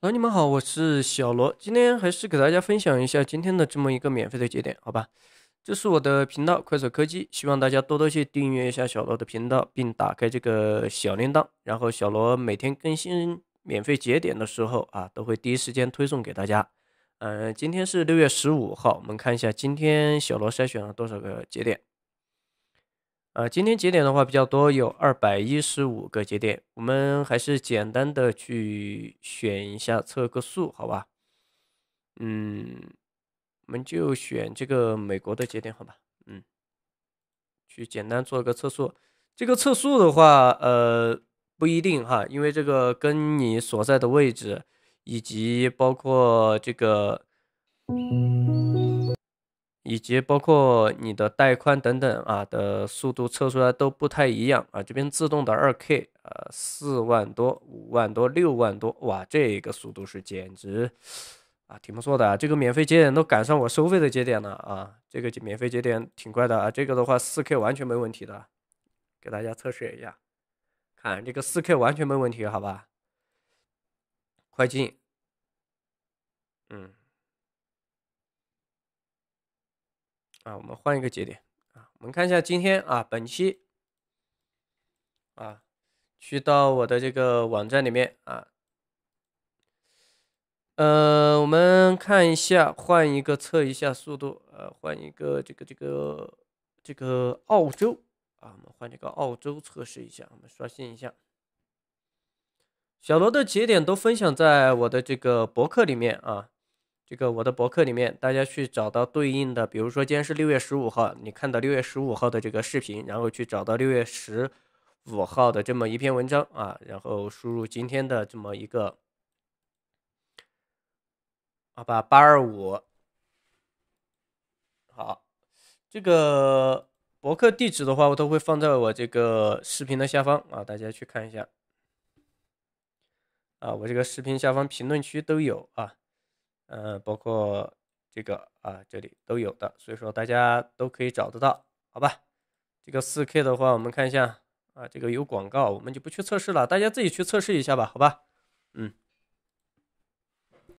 好，你们好，我是小罗，今天还是给大家分享一下今天的这么一个免费的节点，好吧？这是我的频道快手科技，希望大家多多去订阅一下小罗的频道，并打开这个小铃铛，然后小罗每天更新免费节点的时候啊，都会第一时间推送给大家。嗯，今天是六月十五号，我们看一下今天小罗筛选了多少个节点。啊，今天节点的话比较多，有二百一十五个节点，我们还是简单的去选一下测个速，好吧？嗯，我们就选这个美国的节点，好吧？嗯，去简单做个测速。这个测速的话，呃，不一定哈，因为这个跟你所在的位置，以及包括这个。以及包括你的带宽等等啊的速度测出来都不太一样啊，这边自动的二 K 啊四万多五万多六万多哇，这个速度是简直啊挺不错的啊，这个免费节点都赶上我收费的节点了啊，这个免费节点挺快的啊，这个的话四 K 完全没问题的，给大家测试一下，看这个四 K 完全没问题，好吧，快进，嗯。啊，我们换一个节点啊，我们看一下今天啊，本期啊，去到我的这个网站里面啊，呃，我们看一下，换一个测一下速度，呃，换一个这个这个这个澳洲啊，我们换这个澳洲测试一下，我们刷新一下。小罗的节点都分享在我的这个博客里面啊。这个我的博客里面，大家去找到对应的，比如说今天是六月十五号，你看到六月十五号的这个视频，然后去找到六月十五号的这么一篇文章啊，然后输入今天的这么一个，好吧，八二五，好，这个博客地址的话，我都会放在我这个视频的下方啊，大家去看一下，啊，我这个视频下方评论区都有啊。呃，包括这个啊，这里都有的，所以说大家都可以找得到，好吧？这个四 K 的话，我们看一下啊，这个有广告，我们就不去测试了，大家自己去测试一下吧，好吧？嗯。